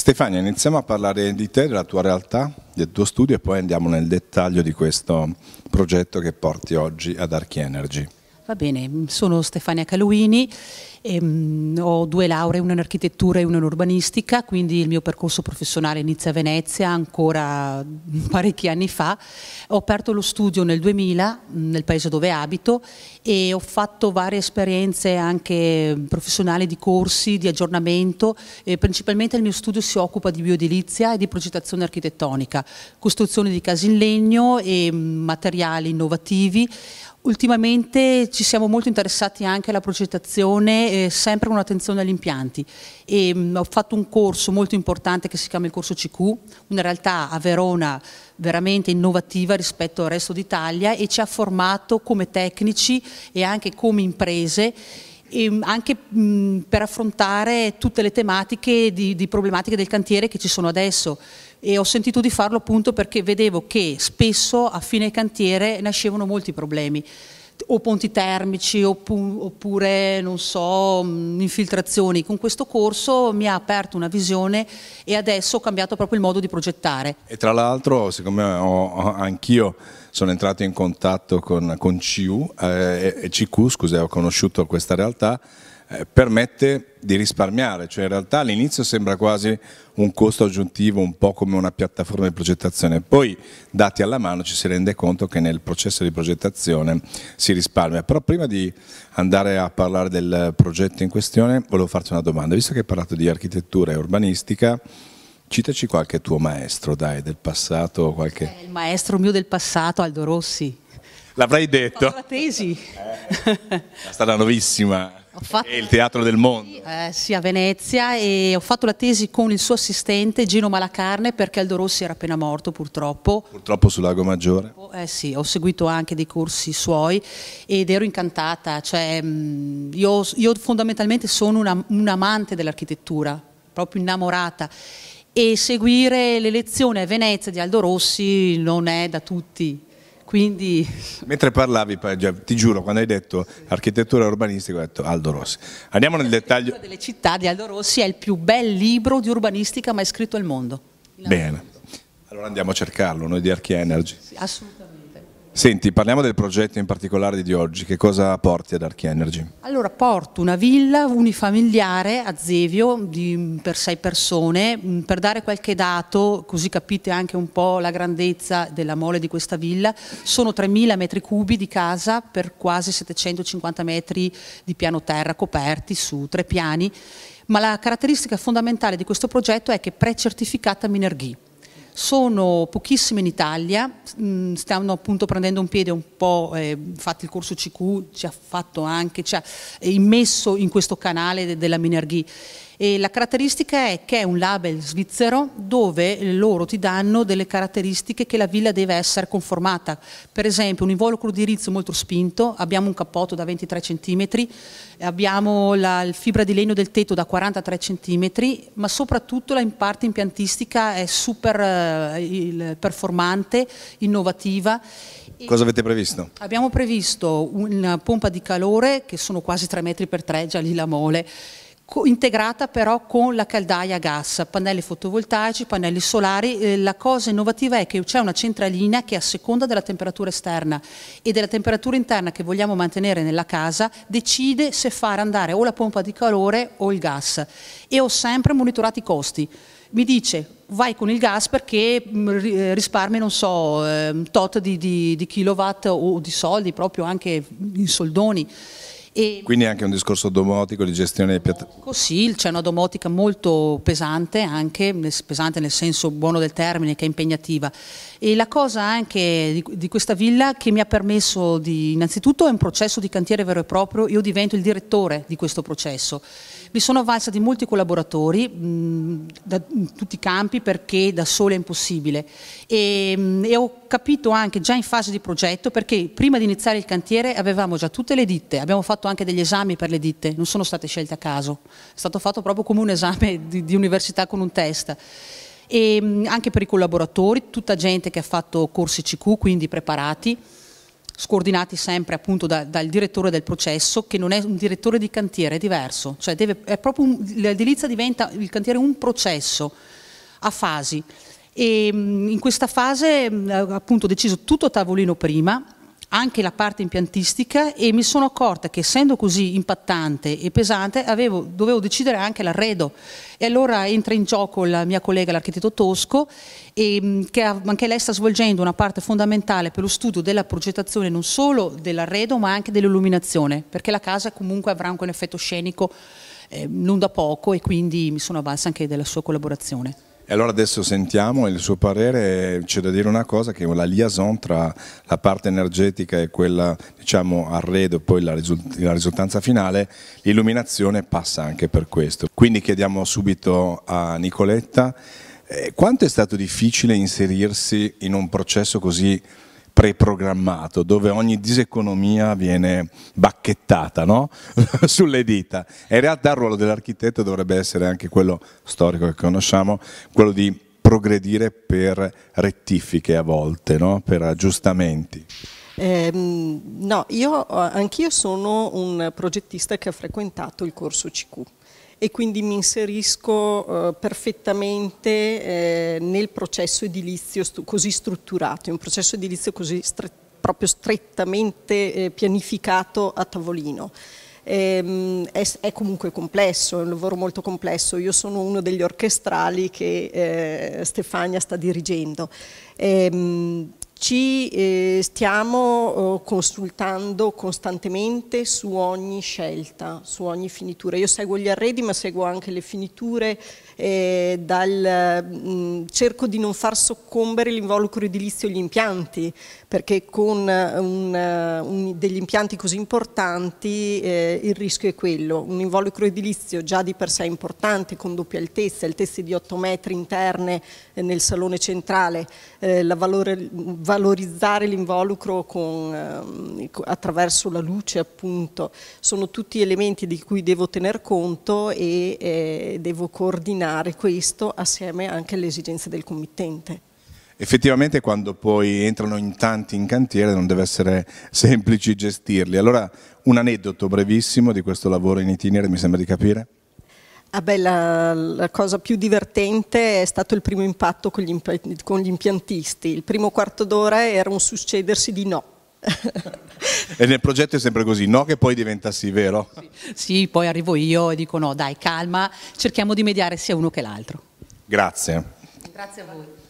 Stefania, iniziamo a parlare di te, della tua realtà, del tuo studio e poi andiamo nel dettaglio di questo progetto che porti oggi ad Archi Energy. Va bene, sono Stefania Caluini Ehm, ho due lauree, una in architettura e una in urbanistica, quindi il mio percorso professionale inizia a Venezia ancora parecchi anni fa. Ho aperto lo studio nel 2000 mm, nel paese dove abito e ho fatto varie esperienze anche professionali di corsi, di aggiornamento. E principalmente il mio studio si occupa di bioedilizia e di progettazione architettonica, costruzione di case in legno e mm, materiali innovativi. Ultimamente ci siamo molto interessati anche alla progettazione attenzione, eh, sempre un'attenzione agli impianti. E, ehm, mh, ho fatto un corso molto importante che si chiama il corso CQ, una realtà a Verona veramente innovativa rispetto al resto d'Italia e ci ha formato come tecnici e anche come imprese e ehm, anche mh, per affrontare tutte le tematiche di, di, problematiche del cantiere che ci sono adesso e ho sentito di farlo appunto perché vedevo che spesso a fine cantiere nascevano molti problemi o ponti termici oppure, non so, mm, infiltrazioni. Con questo corso mi ha aperto una visione e adesso ho cambiato proprio il modo di progettare. E tra l'altro, siccome anch'io sono entrato in contatto con, con CU, eh, CQ, scusa, ho conosciuto questa realtà, eh, permette di risparmiare, cioè in realtà all'inizio sembra quasi un costo aggiuntivo, un po' come una piattaforma di progettazione, poi dati alla mano ci si rende conto che nel processo di progettazione si risparmia. Però prima di andare a parlare del progetto in questione volevo farti una domanda, visto che hai parlato di architettura e urbanistica, Citaci qualche tuo maestro, dai, del passato. Qualche... Eh, il maestro mio del passato, Aldo Rossi. L'avrei detto. La tesi. Eh, è stata nuovissima. Fatto... È il teatro del mondo. Eh, sì, a Venezia e ho fatto la tesi con il suo assistente Gino Malacarne perché Aldo Rossi era appena morto purtroppo. Purtroppo sul Lago Maggiore. Eh sì, ho seguito anche dei corsi suoi ed ero incantata, cioè, mm, io, io, fondamentalmente sono una, un amante dell'architettura, proprio innamorata e seguire le lezioni a Venezia di Aldo Rossi non è da tutti, quindi... Mentre parlavi, ti giuro, quando hai detto architettura urbanistica, ho detto Aldo Rossi. Andiamo nel dettaglio. delle città di Aldo Rossi è il più bel libro di urbanistica mai scritto al mondo. Bene. Allora andiamo a cercarlo, noi di Archie Energy. Sì, assolutamente. Senti, parliamo del progetto in particolare di oggi, che cosa porti ad Archie Energy? Allora, porto una villa unifamiliare a Zevio di, per sei persone, mm, per dare qualche dato, così capite anche un po' la grandezza della mole di questa villa, sono 3.000 metri cubi di casa per quasi 750 metri di piano terra coperti su tre piani, ma la caratteristica fondamentale di questo progetto è che è precertificata Minerghi sono pochissime in Italia, mm, stanno appunto prendendo un piede un po', eh, infatti il corso CQ ci ha fatto anche, ci ha immesso in questo canale della Minerghi. E la caratteristica è che è un label svizzero dove loro ti danno delle caratteristiche che la villa deve essere conformata. Per esempio un involucro di rizzo molto spinto, abbiamo un cappotto da 23 cm, abbiamo la fibra di legno del tetto da 43 cm, ma soprattutto la in parte impiantistica è super eh, performante, innovativa. Cosa avete previsto? Abbiamo previsto una pompa di calore che sono quasi 3 metri per 3, già lì la mole, integrata però con la caldaia a gas, pannelli fotovoltaici, pannelli solari. Eh, la cosa innovativa è che c'è una centralina che a seconda della temperatura esterna e della temperatura interna che vogliamo mantenere nella casa decide se far andare o la pompa di calore o il gas. E ho sempre monitorato i costi. Mi dice vai con il gas perché mm, eh, risparmi non so, ehm, tot di, di, di kilowatt o di soldi, proprio anche in soldoni. E Quindi anche un discorso domotico di gestione dei piattaforme? Sì, c'è una domotica molto pesante, anche pesante nel senso buono del termine, che è impegnativa. E la cosa anche di, di questa villa che mi ha permesso di, innanzitutto è un processo di cantiere vero e proprio, io divento il direttore di questo processo mi sono valsa di molti collaboratori mh, mm, da in tutti i campi perché da sola è impossibile e, mh, mm, e, ho capito anche già in fase di progetto perché prima di iniziare il cantiere avevamo già tutte le ditte, abbiamo fatto anche degli esami per le ditte, non sono state scelte a caso, è stato fatto proprio come un esame di, di università con un test e mm, anche per i collaboratori, tutta gente che ha fatto corsi CQ, quindi preparati scordinati sempre appunto da, dal direttore del processo che non è un direttore di cantiere, è diverso, cioè deve, è proprio un, l'edilizia diventa il cantiere un processo a fasi e mm, in questa fase mm, appunto deciso tutto a tavolino prima anche la parte impiantistica e mi sono accorta che essendo così impattante e pesante avevo, dovevo decidere anche l'arredo e allora entra in gioco la mia collega l'architetto Tosco e, mm, che anche lei sta svolgendo una parte fondamentale per lo studio della progettazione non solo dell'arredo ma anche dell'illuminazione perché la casa comunque avrà anche un effetto scenico eh, non da poco e quindi mi sono avvalsa anche della sua collaborazione. E allora adesso sentiamo il suo parere, c'è da dire una cosa che la liaison tra la parte energetica e quella diciamo arredo e poi la, risult la risultanza finale, l'illuminazione passa anche per questo. Quindi chiediamo subito a Nicoletta eh, quanto è stato difficile inserirsi in un processo così preprogrammato, dove ogni diseconomia viene bacchettata no? sulle dita. E in realtà il ruolo dell'architetto dovrebbe essere anche quello storico che conosciamo, quello di progredire per rettifiche a volte, no? per aggiustamenti. Eh, no, io anch'io sono un progettista che ha frequentato il corso CQ e quindi mi inserisco eh, perfettamente eh, nel processo edilizio stu così strutturato, un processo edilizio così stre proprio strettamente eh, pianificato a tavolino. Ehm, è, comunque complesso, è un lavoro molto complesso. Io sono uno degli orchestrali che eh, Stefania sta dirigendo. Ehm, ci eh, stiamo eh, consultando costantemente su ogni scelta, su ogni finitura. Io seguo gli arredi ma seguo anche le finiture, eh, dal, mh, mm, cerco di non far soccombere l'involucro edilizio e gli impianti, perché con eh, un, eh, un, degli impianti così importanti eh, il rischio è quello. Un involucro edilizio già di per sé importante, con doppia altezza, altezze di 8 metri interne nel salone centrale, la valore valorizzare l'involucro con, ehm, attraverso la luce appunto, sono tutti elementi di cui devo tener conto e eh, devo coordinare questo assieme anche alle esigenze del committente. Effettivamente quando poi entrano in tanti in cantiere non deve essere semplice gestirli. Allora un aneddoto brevissimo di questo lavoro in itinere mi sembra di capire? Ah beh, la, la, cosa più divertente è stato il primo impatto con gli, imp con gli impiantisti. Il primo quarto d'ora era un succedersi di no. e nel progetto è sempre così, no che poi diventa sì, vero? Sì, sì, poi arrivo io e dico no, dai, calma, cerchiamo di mediare sia uno che l'altro. Grazie. Grazie a voi.